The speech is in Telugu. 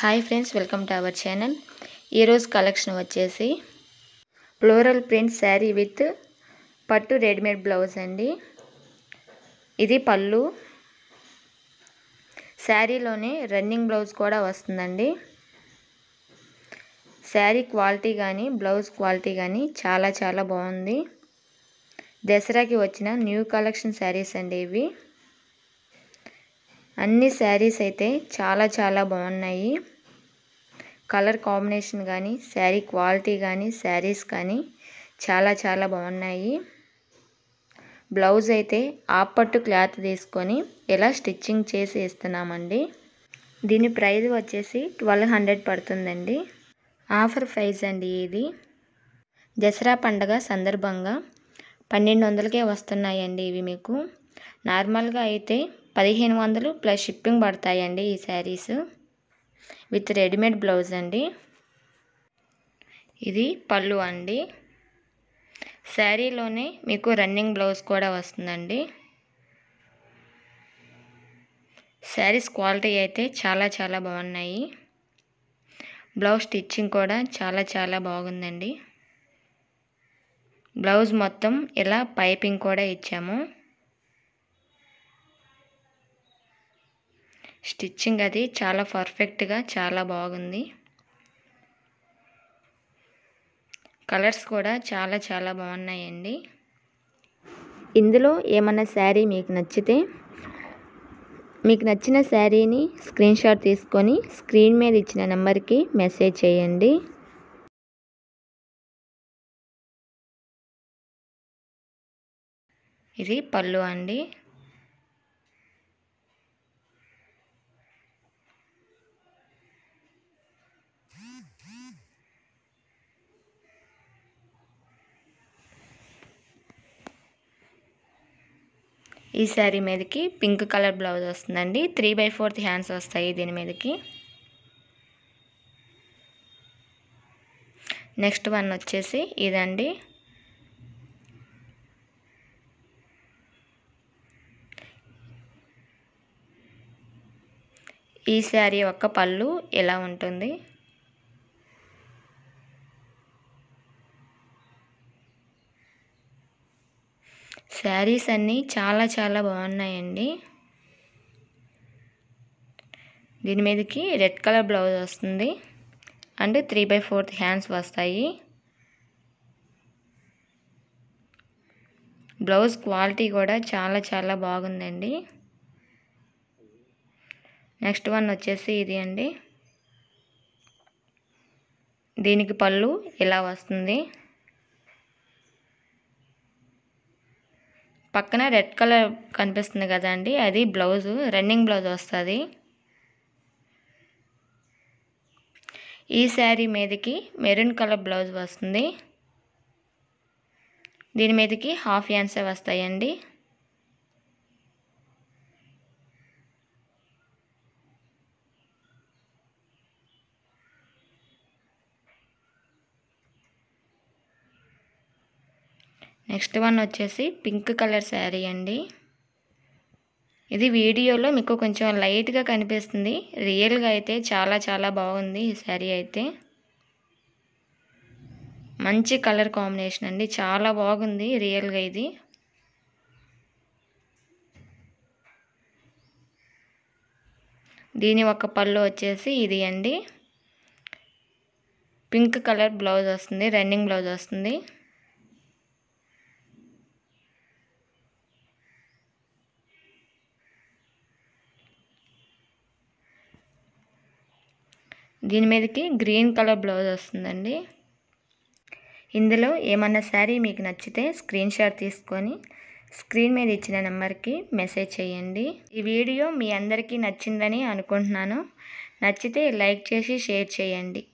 hi friends welcome to our channel ఈరోజు కలెక్షన్ వచ్చేసి ఫ్లోరల్ ప్రింట్ శారీ విత్ పట్టు రెడీమేడ్ బ్లౌజ్ అండి ఇది పళ్ళు శారీలోనే రన్నింగ్ బ్లౌజ్ కూడా వస్తుందండి శారీ క్వాలిటీ కానీ బ్లౌజ్ క్వాలిటీ కానీ చాలా చాలా బాగుంది దసరాకి వచ్చిన న్యూ కలెక్షన్ శారీస్ అండి ఇవి అన్ని శారీస్ అయితే చాలా చాలా బాగున్నాయి కలర్ కాంబినేషన్ కానీ శారీ క్వాలిటీ కానీ శారీస్ కానీ చాలా చాలా బాగున్నాయి బ్లౌజ్ అయితే ఆపట్టు క్లాత్ తీసుకొని ఇలా స్టిచ్చింగ్ చేసి ఇస్తున్నామండి దీని ప్రైజ్ వచ్చేసి ట్వెల్వ్ హండ్రెడ్ పడుతుందండి ఆఫర్ ప్రైజ్ అండి ఇది దసరా పండగ సందర్భంగా పన్నెండు వందలకే వస్తున్నాయండి ఇవి మీకు నార్మల్గా అయితే పదిహేను వందలు ప్లస్ షిప్పింగ్ పడతాయండి ఈ శారీస్ విత్ రెడీమేడ్ బ్లౌజ్ అండి ఇది పళ్ళు అండి శారీలోనే మీకు రన్నింగ్ బ్లౌజ్ కూడా వస్తుందండి శారీస్ క్వాలిటీ అయితే చాలా చాలా బాగున్నాయి బ్లౌజ్ స్టిచ్చింగ్ కూడా చాలా చాలా బాగుందండి బ్లౌజ్ మొత్తం ఇలా పైపింగ్ కూడా ఇచ్చాము స్టిచ్చింగ్ అది చాలా పర్ఫెక్ట్గా చాలా బాగుంది కలర్స్ కూడా చాలా చాలా బాగున్నాయండి ఇందులో ఏమైనా శారీ మీకు నచ్చితే మీకు నచ్చిన శారీని స్క్రీన్షాట్ తీసుకొని స్క్రీన్ మీద ఇచ్చిన నెంబర్కి మెసేజ్ చేయండి ఇది పళ్ళు అండి ఈ శారీ మీదకి పింక్ కలర్ బ్లౌజ్ వస్తుందండి త్రీ బై ఫోర్త్ హ్యాండ్స్ వస్తాయి దీని మీదకి నెక్స్ట్ వన్ వచ్చేసి ఇదండి ఈ శారీ యొక్క పళ్ళు ఎలా ఉంటుంది శారీస్ అన్నీ చాలా చాలా బాగున్నాయండి దీని మీదకి రెడ్ కలర్ బ్లౌజ్ వస్తుంది and three by fourth hands వస్తాయి బ్లౌజ్ క్వాలిటీ కూడా చాలా చాలా బాగుందండి నెక్స్ట్ వన్ వచ్చేసి ఇది అండి దీనికి పళ్ళు ఇలా వస్తుంది పక్కన రెడ్ కలర్ కనిపిస్తుంది కదా అండి అది బ్లౌజు రన్నింగ్ బ్లౌజ్ వస్తుంది ఈ శారీ మీదకి మెరూన్ కలర్ బ్లౌజ్ వస్తుంది దీని మీదకి హాఫ్ యాన్సే వస్తాయండి నెక్స్ట్ వన్ వచ్చేసి పింక్ కలర్ శారీ అండి ఇది వీడియోలో మీకు కొంచెం లైట్గా కనిపిస్తుంది రియల్గా అయితే చాలా చాలా బాగుంది ఈ శారీ అయితే మంచి కలర్ కాంబినేషన్ అండి చాలా బాగుంది రియల్గా ఇది దీని ఒక పళ్ళు వచ్చేసి ఇది అండి పింక్ కలర్ బ్లౌజ్ వస్తుంది రన్నింగ్ బ్లౌజ్ వస్తుంది దీని మీదకి గ్రీన్ కలర్ బ్లౌజ్ వస్తుందండి ఇందులో ఏమన్నా శారీ మీకు నచ్చితే స్క్రీన్ షాట్ తీసుకొని స్క్రీన్ మీద ఇచ్చిన నెంబర్కి మెసేజ్ చేయండి ఈ వీడియో మీ అందరికీ నచ్చిందని అనుకుంటున్నాను నచ్చితే లైక్ చేసి షేర్ చేయండి